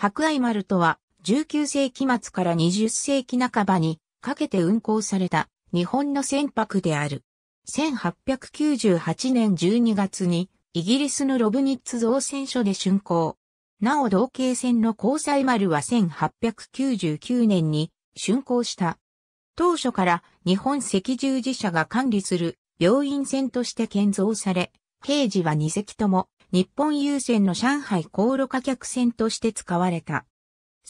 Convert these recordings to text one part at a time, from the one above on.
白愛丸とは、19世紀末から20世紀半ばにかけて運航された日本の船舶である。1898年12月にイギリスのロブニッツ造船所で竣工。なお同型船の交際丸は1899年に竣工した。当初から日本赤十字社が管理する病院船として建造され、平時は2隻とも日本郵船の上海航路貨客船として使われた。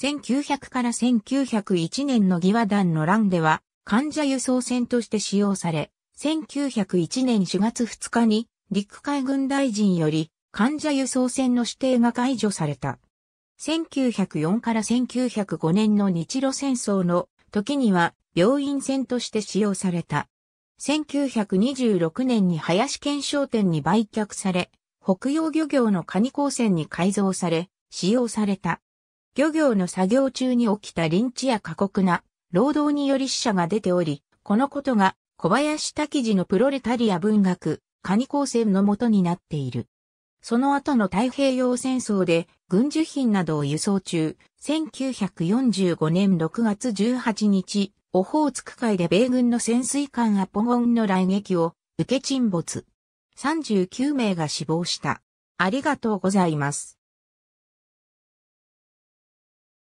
1900から1901年の義和団の乱では、患者輸送船として使用され、1901年4月2日に陸海軍大臣より患者輸送船の指定が解除された。1904から1905年の日露戦争の時には病院船として使用された。1926年に林検証店に売却され、北洋漁業のカニ鉱船に改造され、使用された。漁業の作業中に起きた臨地や過酷な労働により死者が出ており、このことが小林滝次のプロレタリア文学、カニ光船の元になっている。その後の太平洋戦争で軍需品などを輸送中、1945年6月18日、オホーツク海で米軍の潜水艦アポゴンの来撃を受け沈没。39名が死亡した。ありがとうございます。